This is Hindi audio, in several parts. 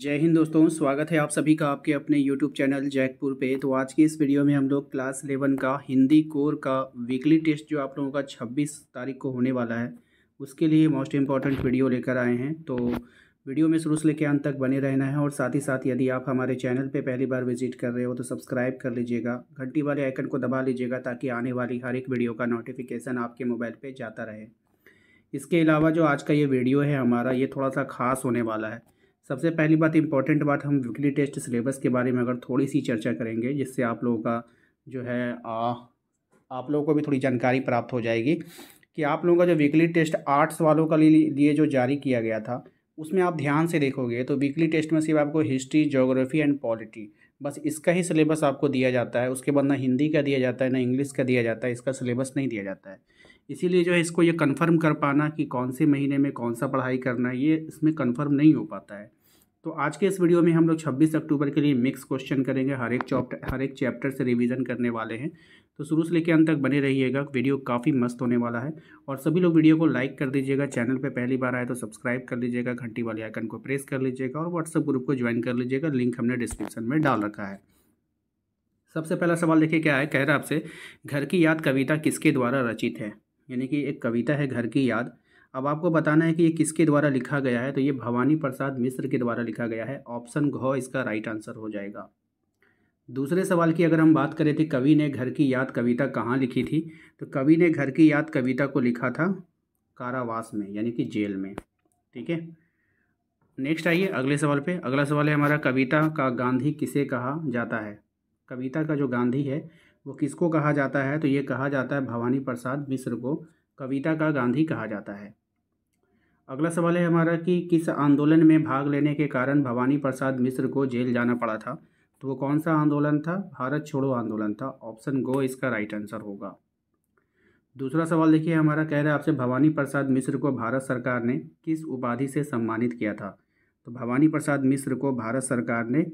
जय हिंद दोस्तों स्वागत है आप सभी का आपके अपने यूट्यूब चैनल जैकपुर पे तो आज की इस वीडियो में हम लोग क्लास इलेवन का हिंदी कोर का वीकली टेस्ट जो आप लोगों का छब्बीस तारीख को होने वाला है उसके लिए मोस्ट इम्पॉर्टेंट वीडियो लेकर आए हैं तो वीडियो में शुरू से लेकर अंत तक बने रहना है और साथ ही साथ यदि आप हमारे चैनल पर पहली बार विजिट कर रहे हो तो सब्सक्राइब कर लीजिएगा घंटी वाले आइकन को दबा लीजिएगा ताकि आने वाली हर एक वीडियो का नोटिफिकेशन आपके मोबाइल पर जाता रहे इसके अलावा जो आज का ये वीडियो है हमारा ये थोड़ा सा खास होने वाला है सबसे पहली बात इम्पॉर्टेंट बात हम वीकली टेस्ट सिलेबस के बारे में अगर थोड़ी सी चर्चा करेंगे जिससे आप लोगों का जो है आ, आप लोगों को भी थोड़ी जानकारी प्राप्त हो जाएगी कि आप लोगों का जो वीकली टेस्ट आर्ट्स वालों का लिए जो जारी किया गया था उसमें आप ध्यान से देखोगे तो वीकली टेस्ट में सिर्फ आपको हिस्ट्री जोग्राफी एंड पॉलिटी बस इसका ही सिलेबस आपको दिया जाता है उसके बाद ना हिंदी का दिया जाता है ना इंग्लिश का दिया जाता है इसका सिलेबस नहीं दिया जाता है इसीलिए जो है इसको ये कंफर्म कर पाना कि कौन से महीने में कौन सा पढ़ाई करना है ये इसमें कंफर्म नहीं हो पाता है तो आज के इस वीडियो में हम लोग 26 अक्टूबर के लिए मिक्स क्वेश्चन करेंगे हर एक चैप्टर हर एक चैप्टर से रिवीजन करने वाले हैं तो शुरू से लेकर अंत तक बने रहिएगा वीडियो काफ़ी मस्त होने वाला है और सभी लोग वीडियो को लाइक कर दीजिएगा चैनल पर पहली बार आए तो सब्सक्राइब कर लीजिएगा घंटी वाले आइकन को प्रेस कर लीजिएगा और व्हाट्सअप ग्रुप को ज्वाइन कर लीजिएगा लिंक हमने डिस्क्रिप्शन में डाल रखा है सबसे पहला सवाल देखिए क्या है कह रहा आपसे घर की याद कविता किसके द्वारा रचित है यानी कि एक कविता है घर की याद अब आपको बताना है कि ये किसके द्वारा लिखा गया है तो ये भवानी प्रसाद मिश्र के द्वारा लिखा गया है ऑप्शन घ इसका राइट आंसर हो जाएगा दूसरे सवाल की अगर हम बात करें तो कवि ने घर की याद कविता कहाँ लिखी थी तो कवि ने घर की याद कविता को लिखा था कारावास में यानी कि जेल में ठीक है नेक्स्ट आइए अगले सवाल पे अगला सवाल है हमारा कविता का गांधी किसे कहा जाता है कविता का जो गांधी है वो किसको कहा जाता है तो ये कहा जाता है भवानी प्रसाद मिश्र को कविता का गांधी कहा जाता है अगला सवाल है हमारा कि किस आंदोलन में भाग लेने के कारण भवानी प्रसाद मिश्र को जेल जाना पड़ा था तो वो कौन सा आंदोलन था भारत छोड़ो आंदोलन था ऑप्शन गो इसका राइट आंसर होगा दूसरा सवाल देखिए हमारा कह रहा है आपसे भवानी प्रसाद मिश्र को भारत सरकार ने किस उपाधि से सम्मानित किया था तो भवानी प्रसाद मिश्र को भारत सरकार ने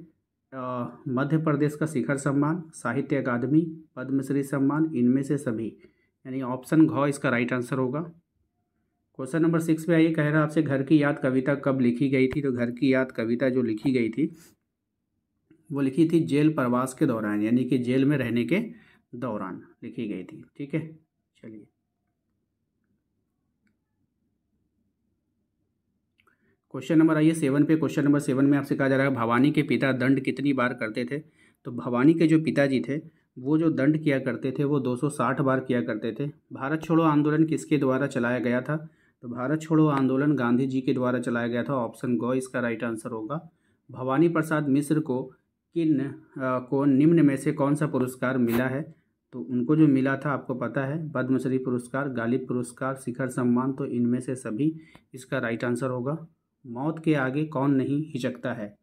मध्य प्रदेश का शिखर सम्मान साहित्य अकादमी पद्मश्री सम्मान इनमें से सभी यानी ऑप्शन घ इसका राइट आंसर होगा क्वेश्चन नंबर सिक्स पे आइए कह रहा आपसे घर की याद कविता कब लिखी गई थी तो घर की याद कविता जो लिखी गई थी वो लिखी थी जेल प्रवास के दौरान यानी कि जेल में रहने के दौरान लिखी गई थी ठीक है चलिए क्वेश्चन नंबर आइए सेवन पे क्वेश्चन नंबर सेवन में आपसे कहा जा रहा है भवानी के पिता दंड कितनी बार करते थे तो भवानी के जो पिताजी थे वो जो दंड किया करते थे वो 260 बार किया करते थे भारत छोड़ो आंदोलन किसके द्वारा चलाया गया था तो भारत छोड़ो आंदोलन गांधी जी के द्वारा चलाया गया था ऑप्शन गौ इसका राइट आंसर होगा भवानी प्रसाद मिश्र को किन को निम्न में से कौन सा पुरस्कार मिला है तो उनको जो मिला था आपको पता है पद्मश्री पुरस्कार गालिब पुरस्कार शिखर सम्मान तो इनमें से सभी इसका राइट आंसर होगा मौत के आगे कौन नहीं हिचकता है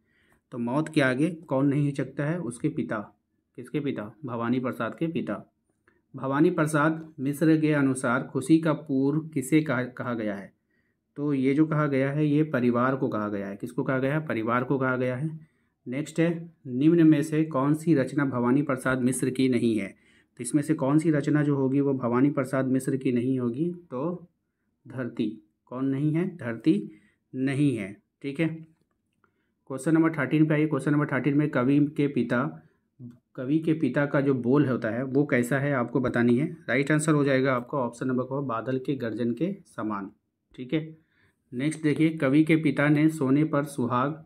तो मौत के आगे कौन नहीं हिचकता है उसके पिता किसके पिता भवानी प्रसाद के पिता भवानी प्रसाद मिस्र के अनुसार खुशी का पूर्व किसे कहा कहा गया है तो ये जो कहा गया है ये परिवार को कहा गया है किसको कहा गया है परिवार को कहा गया है नेक्स्ट है निम्न में से कौन सी रचना भवानी प्रसाद मिस्र की नहीं है तो इसमें से कौन सी रचना जो होगी वो भवानी प्रसाद मिस्र की नहीं होगी तो धरती कौन नहीं है धरती नहीं है ठीक है क्वेश्चन नंबर थर्टीन पे आइए क्वेश्चन नंबर थर्टीन में कवि के पिता कवि के पिता का जो बोल होता है वो कैसा है आपको बतानी है राइट आंसर हो जाएगा आपका ऑप्शन नंबर को बादल के गर्जन के समान ठीक है नेक्स्ट देखिए कवि के पिता ने सोने पर सुहाग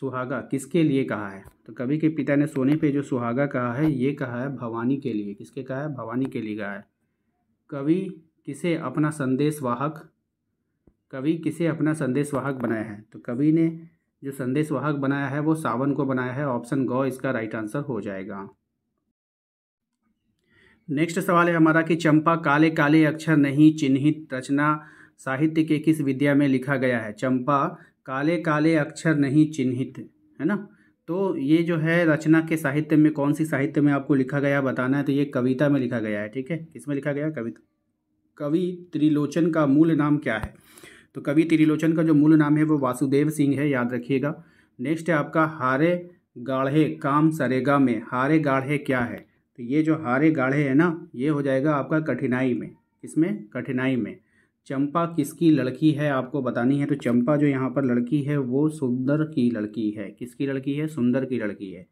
सुहागा किसके लिए कहा है तो कवि के पिता ने सोने पे जो सुहागा कहा है ये कहा है भवानी के लिए किसके कहा है भवानी के लिए कहा है कवि किसे अपना संदेश वाहक कवि किसे अपना संदेशवाहक बनाया है तो कवि ने जो संदेशवाहक बनाया है वो सावन को बनाया है ऑप्शन गौ इसका राइट आंसर हो जाएगा नेक्स्ट सवाल है हमारा कि चंपा काले काले अक्षर नहीं चिन्हित रचना साहित्य के किस विद्या में लिखा गया है चंपा काले काले अक्षर नहीं चिन्हित है ना तो ये जो है रचना के साहित्य में कौन सी साहित्य में आपको लिखा गया बताना है तो ये कविता में लिखा गया है ठीक है किस में लिखा गया कविता कवि त्रिलोचन का मूल नाम क्या है तो कवि त्रिलोचन का जो मूल नाम है वो वासुदेव सिंह है याद रखिएगा नेक्स्ट है आपका हारे गाढ़े काम सरेगा में हारे गाढ़े क्या है तो ये जो हारे गाढ़े है ना ये हो जाएगा आपका कठिनाई में इसमें कठिनाई में चंपा किसकी लड़की है आपको बतानी है तो चंपा जो यहाँ पर लड़की है वो सुंदर की लड़की है किसकी लड़की है सुंदर की लड़की है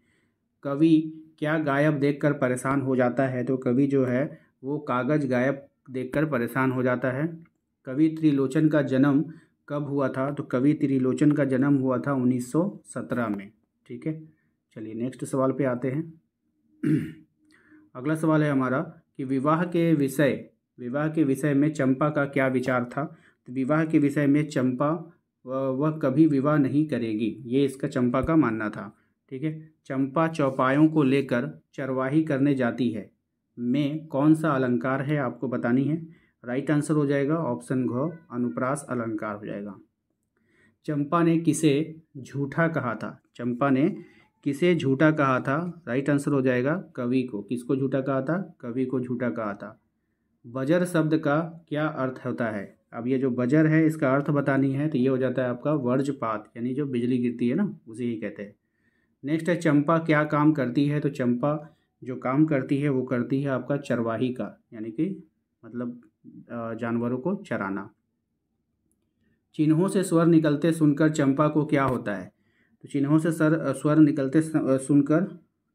कवि क्या गायब देखकर परेशान हो जाता है तो कवि जो है वो कागज़ गायब देखकर परेशान हो जाता है कवि त्रिलोचन का जन्म कब हुआ था तो कवि त्रिलोचन का जन्म हुआ था 1917 में ठीक है चलिए नेक्स्ट सवाल पे आते हैं अगला सवाल है हमारा कि विवाह के विषय विवाह के विषय में चंपा का क्या विचार था तो विवाह के विषय में चंपा वह कभी विवाह नहीं करेगी ये इसका चंपा का मानना था ठीक है चंपा चौपायों को लेकर चरवाही करने जाती है में कौन सा अलंकार है आपको बतानी है राइट आंसर हो जाएगा ऑप्शन घ अनुप्रास अलंकार हो जाएगा चंपा ने किसे झूठा कहा था चंपा ने किसे झूठा कहा था राइट आंसर हो जाएगा कवि को किसको झूठा कहा था कवि को झूठा कहा था बजर शब्द का क्या अर्थ होता है अब ये जो बजर है इसका अर्थ बतानी है तो ये हो जाता है आपका वर्जपात यानी जो बिजली गिरती है ना उसे ही कहते हैं नेक्स्ट है चंपा क्या काम करती है तो चंपा जो काम करती है वो करती है आपका चरवाही का यानी कि मतलब जानवरों को चराना चिन्हों से स्वर निकलते सुनकर चंपा को क्या होता है तो चिन्हों से सर स्वर निकलते सुनकर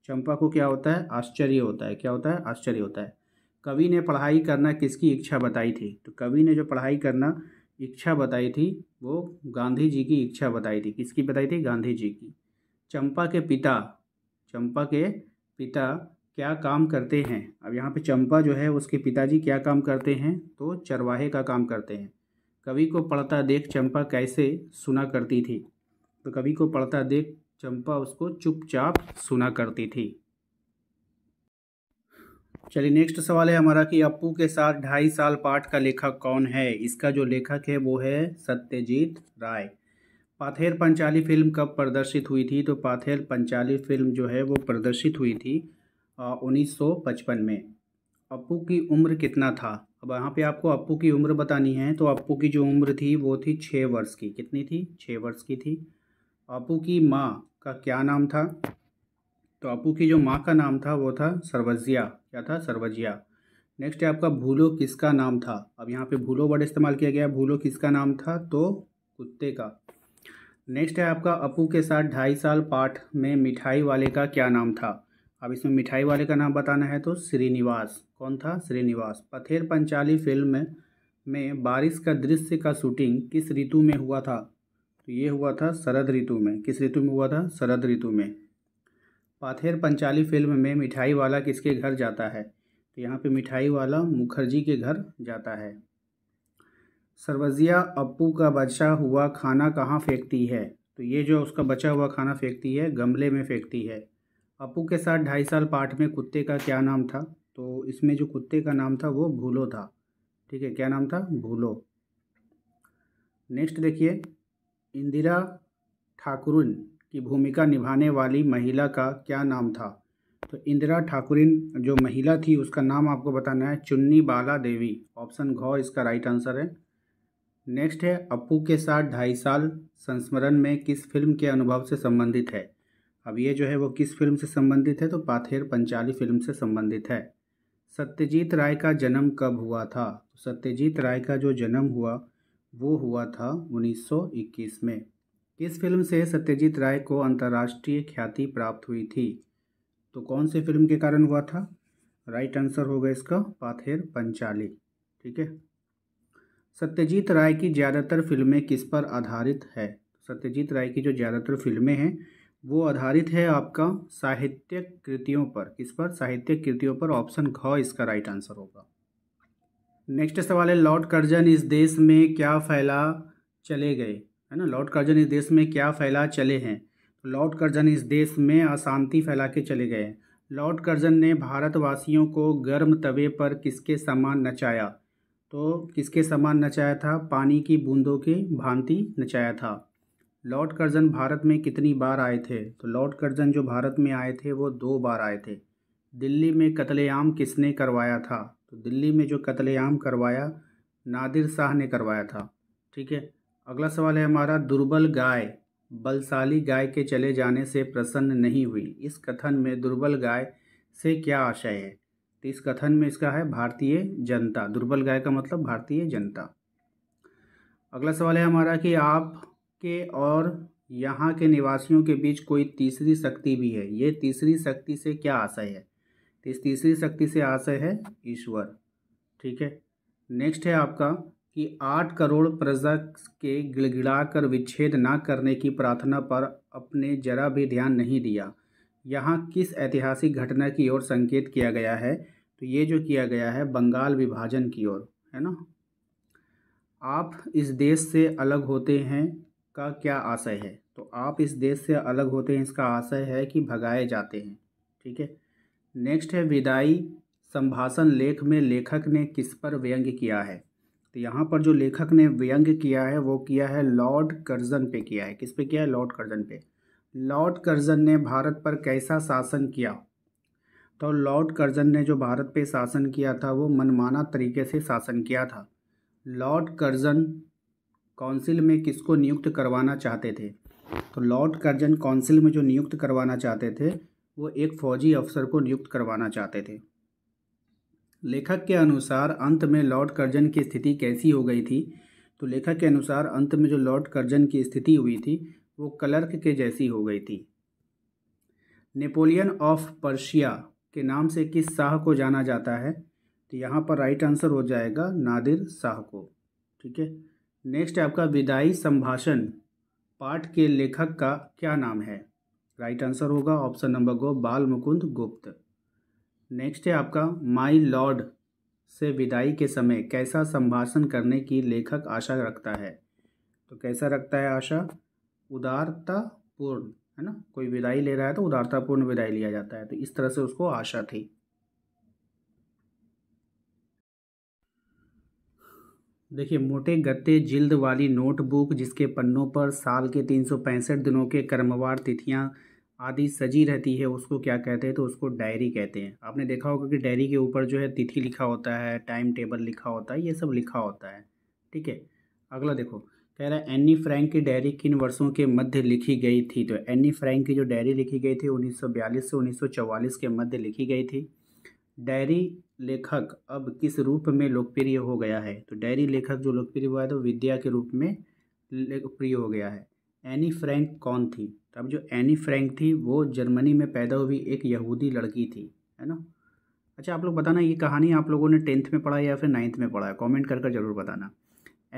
चंपा को क्या होता है आश्चर्य होता है क्या होता है आश्चर्य होता है कवि ने पढ़ाई करना किसकी इच्छा बताई थी तो कवि ने जो पढ़ाई करना इच्छा बताई थी वो गांधी जी की इच्छा बताई थी किसकी बताई थी गांधी जी की चंपा के पिता चंपा के पिता क्या काम करते हैं अब यहाँ पे चंपा जो है उसके पिताजी क्या काम करते हैं तो चरवाहे का काम करते हैं कवि को पढ़ता देख चंपा कैसे सुना करती थी तो कवि को पढ़ता देख चंपा उसको चुपचाप सुना करती थी चलिए नेक्स्ट सवाल है हमारा कि अपू के साथ ढाई साल पाठ का लेखक कौन है इसका जो लेखक है वो है सत्यजीत राय पाथेर पंचाली फिल्म कब प्रदर्शित हुई थी तो पाथेर पंचाली फिल्म जो है वो प्रदर्शित हुई थी 1955 में अप्पू की उम्र कितना था अब यहाँ पे आपको अप्पू की उम्र बतानी है तो अप्पू की जो उम्र थी वो थी छः वर्ष की कितनी थी छः वर्ष की थी अप्पू की माँ का क्या नाम था तो अप्पू की जो माँ का नाम था वो था सरवजिया क्या था सरवजिया नेक्स्ट है आपका भूलो किसका नाम था अब यहाँ पे भूलो वर्ड इस्तेमाल किया गया भूलो किसका नाम था तो कुत्ते का नेक्स्ट है आपका अपू के साथ ढाई साल पाठ में मिठाई वाले का क्या नाम था अब इसमें मिठाई वाले का नाम बताना है तो श्रीनिवास कौन था श्रीनिवास पथेर पंचाली फिल्म में, में बारिश का दृश्य का शूटिंग किस ऋतु में हुआ था तो ये हुआ था शरद ऋतु में किस ऋतु में हुआ था शरद ऋतु में पाथेर पंचाली फिल्म में मिठाई वाला किसके घर जाता है तो यहाँ पे मिठाई वाला मुखर्जी के घर जाता है सरवजिया अप्पू का बचा हुआ खाना कहाँ फेंकती है तो ये जो उसका बचा हुआ खाना फेंकती है गमले में फेंकती है पप्पू के साथ ढाई साल पाठ में कुत्ते का क्या नाम था तो इसमें जो कुत्ते का नाम था वो भूलो था ठीक है क्या नाम था भूलो नेक्स्ट देखिए इंदिरा ठाकुरन की भूमिका निभाने वाली महिला का क्या नाम था तो इंदिरा ठाकुरिन जो महिला थी उसका नाम आपको बताना है चुन्नी बाला देवी ऑप्शन घ इसका राइट आंसर है नेक्स्ट है अप्पू के साथ ढाई साल संस्मरण में किस फिल्म के अनुभव से संबंधित है अब ये जो है वो किस फिल्म से संबंधित है तो पाथेर पंचाली फिल्म से संबंधित है सत्यजीत राय का जन्म कब हुआ था तो सत्यजीत राय का जो जन्म हुआ वो हुआ था 1921 में किस फिल्म से सत्यजीत राय को अंतर्राष्ट्रीय ख्याति प्राप्त हुई थी तो कौन से फिल्म के कारण हुआ था राइट आंसर होगा इसका पाथेर पंचाली ठीक है सत्यजीत राय की ज़्यादातर फिल्में किस पर आधारित है सत्यजीत राय की जो ज़्यादातर फिल्में हैं वो आधारित है आपका साहित्यिक कृतियों पर किस पर साहित्यिक कृतियों पर ऑप्शन घ इसका राइट आंसर होगा नेक्स्ट सवाल है लॉर्ड कर्जन इस देश में क्या फैला चले गए है ना लॉर्ड कर्जन इस देश में क्या फैला चले हैं तो लॉर्ड कर्जन इस देश में अशांति फैला के चले गए लॉर्ड कर्जन ने भारतवासियों को गर्म तवे पर किसके समान नचाया तो किसके समान नचाया था पानी की बूंदों के भांति नचाया था लॉर्ड कर्जन भारत में कितनी बार आए थे तो लॉर्ड कर्जन जो भारत में आए थे वो दो बार आए थे दिल्ली में कत्लेआम किसने करवाया था तो दिल्ली में जो कत्लेआम करवाया नादिर शाह ने करवाया था ठीक है अगला सवाल है हमारा दुर्बल गाय बलशाली गाय के चले जाने से प्रसन्न नहीं हुई इस कथन में दुर्बल गाय से क्या आशय है तो इस कथन में इसका है भारतीय जनता दुर्बल गाय का मतलब भारतीय जनता अगला सवाल है हमारा कि आप के और यहाँ के निवासियों के बीच कोई तीसरी शक्ति भी है ये तीसरी शक्ति से क्या आशय है इस तीसरी शक्ति से आशय है ईश्वर ठीक है नेक्स्ट है आपका कि आठ करोड़ प्रजा के गिड़गिड़ाकर विच्छेद ना करने की प्रार्थना पर अपने जरा भी ध्यान नहीं दिया यहाँ किस ऐतिहासिक घटना की ओर संकेत किया गया है तो ये जो किया गया है बंगाल विभाजन की ओर है ना आप इस देश से अलग होते हैं का क्या आशय है तो आप इस देश से अलग होते हैं इसका आशय है कि भगाए जाते हैं ठीक है नेक्स्ट है विदाई संभाषण लेख में लेखक ने किस पर व्यंग किया है तो यहाँ पर जो लेखक ने व्यंग किया है वो किया है लॉर्ड कर्जन पे किया है किस पे किया है लॉर्ड कर्जन पे लॉर्ड कर्जन ने भारत पर कैसा शासन किया तो लॉर्ड कर्जन ने जो भारत पे शासन किया था वो मनमाना तरीके से शासन किया था लॉर्ड कर्जन काउंसिल में किसको नियुक्त करवाना चाहते थे तो लॉर्ड कर्जन काउंसिल में जो नियुक्त करवाना चाहते थे वो एक फौजी अफसर को नियुक्त करवाना चाहते थे लेखक के अनुसार अंत में लॉर्ड कर्जन की स्थिति कैसी हो गई थी तो लेखक के अनुसार अंत में जो लॉर्ड कर्जन की स्थिति हुई थी वो क्लर्क के जैसी हो गई थी नेपोलियन ऑफ पर्शिया के नाम से किस शाह को जाना जाता है तो यहाँ पर राइट आंसर हो जाएगा नादिर शाह को ठीक है नेक्स्ट है आपका विदाई संभाषण पाठ के लेखक का क्या नाम है राइट आंसर होगा ऑप्शन नंबर गो बाल मुकुंद गुप्त नेक्स्ट है आपका माई लॉर्ड से विदाई के समय कैसा संभाषण करने की लेखक आशा रखता है तो कैसा रखता है आशा उदारतापूर्ण है ना कोई विदाई ले रहा है तो उदारतापूर्ण विदाई लिया जाता है तो इस तरह से उसको आशा थी देखिए मोटे गत्ते जिल्द वाली नोटबुक जिसके पन्नों पर साल के तीन सौ पैंसठ दिनों के कर्मवार तिथियाँ आदि सजी रहती है उसको क्या कहते हैं तो उसको डायरी कहते हैं आपने देखा होगा कि डायरी के ऊपर जो है तिथि लिखा होता है टाइम टेबल लिखा होता है ये सब लिखा होता है ठीक है अगला देखो कह रहा है एनी फ्रैंक की डायरी किन वर्षों के मध्य लिखी गई थी तो एनी फ्रैंक की जो डायरी लिखी गई थी 1942 से 1944 के मध्य लिखी गई थी डायरी लेखक अब किस रूप में लोकप्रिय हो गया है तो डायरी लेखक जो लोकप्रिय हुआ है तो विद्या के रूप में लोकप्रिय हो गया है एनी फ्रैंक कौन थी तो अब जो एनी फ्रैंक थी वो जर्मनी में पैदा हुई एक यहूदी लड़की थी है ना अच्छा आप लोग बताना ये कहानी आप लोगों ने टेंथ में पढ़ा या फिर नाइन्थ में पढ़ा है कॉमेंट कर कर जरूर बताना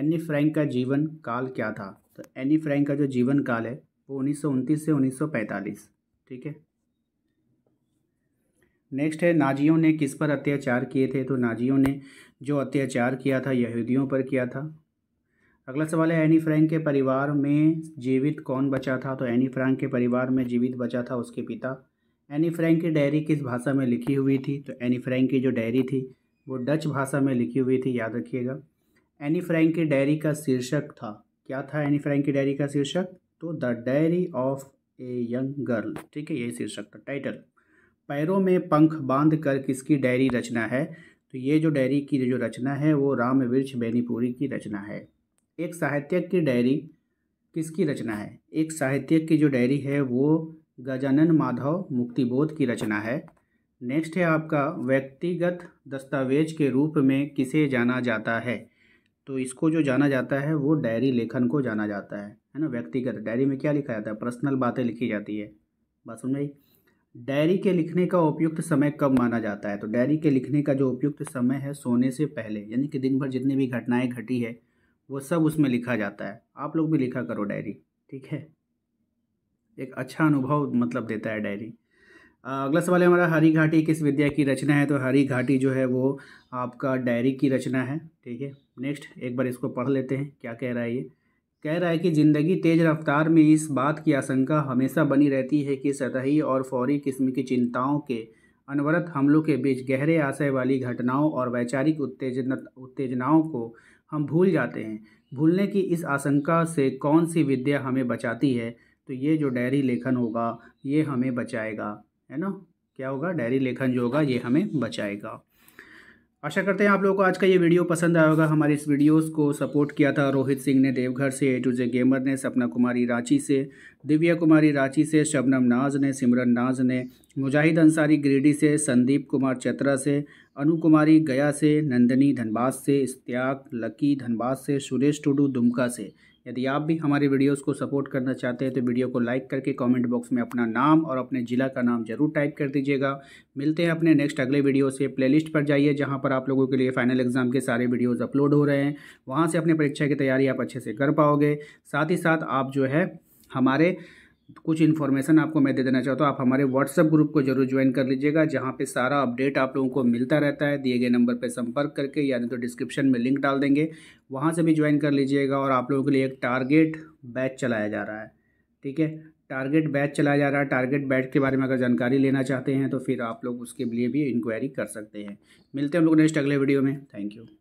एनी फ्रैंक का जीवन काल क्या था तो एनी फ्रैंक का जो जीवन काल है वो उन्नीस से उन्नीस ठीक है नेक्स्ट है नाजियों ने किस पर अत्याचार किए थे तो नाजियों ने जो अत्याचार किया था यहूदियों पर किया था अगला सवाल है एनी फ्रैंक के परिवार में जीवित कौन बचा था तो एनी फ्रैंक के परिवार में जीवित बचा था उसके पिता एनी फ्रैंक की डायरी किस भाषा में लिखी हुई थी तो एनी फ्रैंक की जो डायरी थी वो डच भाषा में लिखी हुई थी याद रखिएगा एनी फ्रैंक की डायरी का शीर्षक था क्या था एनी फ्रैंक की डायरी का शीर्षक तो the diary of a young girl ठीक है यही शीर्षक था टाइटल पैरों में पंख बांध कर किसकी डायरी रचना है तो ये जो डायरी की जो रचना है वो राम वृक्ष बेनीपुरी की रचना है एक साहित्यक की डायरी किसकी रचना है एक साहित्यक की जो डायरी है वो गजानन माधव मुक्तिबोध की रचना है नेक्स्ट है आपका व्यक्तिगत दस्तावेज के रूप में किसे जाना जाता है तो इसको जो जाना जाता है वो डायरी लेखन को जाना जाता है है ना व्यक्तिगत डायरी में क्या लिखा जाता है पर्सनल बातें लिखी जाती है बस सुन डायरी के लिखने का उपयुक्त समय कब माना जाता है तो डायरी के लिखने का जो उपयुक्त समय है सोने से पहले यानी कि दिन भर जितनी भी घटनाएं घटी है वो सब उसमें लिखा जाता है आप लोग भी लिखा करो डायरी ठीक है एक अच्छा अनुभव मतलब देता है डायरी अगला सवाल है हमारा हरी घाटी किस विद्या की रचना है तो हरी घाटी जो है वो आपका डायरी की रचना है ठीक है नेक्स्ट एक बार इसको पढ़ लेते हैं क्या कह रहा है ये कह रहा है कि ज़िंदगी तेज़ रफ्तार में इस बात की आशंका हमेशा बनी रहती है कि सतही और फौरी किस्म की चिंताओं के अनवरत हमलों के बीच गहरे आशय वाली घटनाओं और वैचारिक उत्तेजना उत्तेजनाओं को हम भूल जाते हैं भूलने की इस आशंका से कौन सी विद्या हमें बचाती है तो ये जो डायरी लेखन होगा ये हमें बचाएगा है ना क्या होगा डायरी लेखन जो होगा ये हमें बचाएगा आशा करते हैं आप लोगों को आज का ये वीडियो पसंद आया होगा हमारे इस वीडियोस को सपोर्ट किया था रोहित सिंह ने देवघर से ए टू जे गेमर ने सपना कुमारी रांची से दिव्या कुमारी रांची से शबनम नाज ने सिमरन नाज ने मुजाहिद अंसारी गिरिडीह से संदीप कुमार चतरा से अनु कुमारी गया से नंदनी धनबाद से इश्तियाक लकी धनबाद से सुरेश टुडू दुमका से यदि आप भी हमारे वीडियोस को सपोर्ट करना चाहते हैं तो वीडियो को लाइक करके कमेंट बॉक्स में अपना नाम और अपने ज़िला का नाम जरूर टाइप कर दीजिएगा मिलते हैं अपने नेक्स्ट अगले वीडियो से प्लेलिस्ट पर जाइए जहां पर आप लोगों के लिए फाइनल एग्जाम के सारे वीडियोज़ अपलोड हो रहे हैं वहाँ से अपने परीक्षा की तैयारी आप अच्छे से कर पाओगे साथ ही साथ आप जो है हमारे कुछ इन्फॉर्मेशन आपको मैं दे देना चाहता हूँ आप हमारे व्हाट्सएप ग्रुप को जरूर ज्वाइन कर लीजिएगा जहाँ पे सारा अपडेट आप लोगों को मिलता रहता है दिए गए नंबर पे संपर्क करके यानी तो डिस्क्रिप्शन में लिंक डाल देंगे वहाँ से भी ज्वाइन कर लीजिएगा और आप लोगों के लिए एक टारगेट बैच चलाया जा रहा है ठीक है टारगेट बैच चलाया जा रहा है टारगेट बैच के बारे में अगर जानकारी लेना चाहते हैं तो फिर आप लोग उसके लिए भी इंक्वायरी कर सकते हैं मिलते हैं हम लोग नेक्स्ट अगले वीडियो में थैंक यू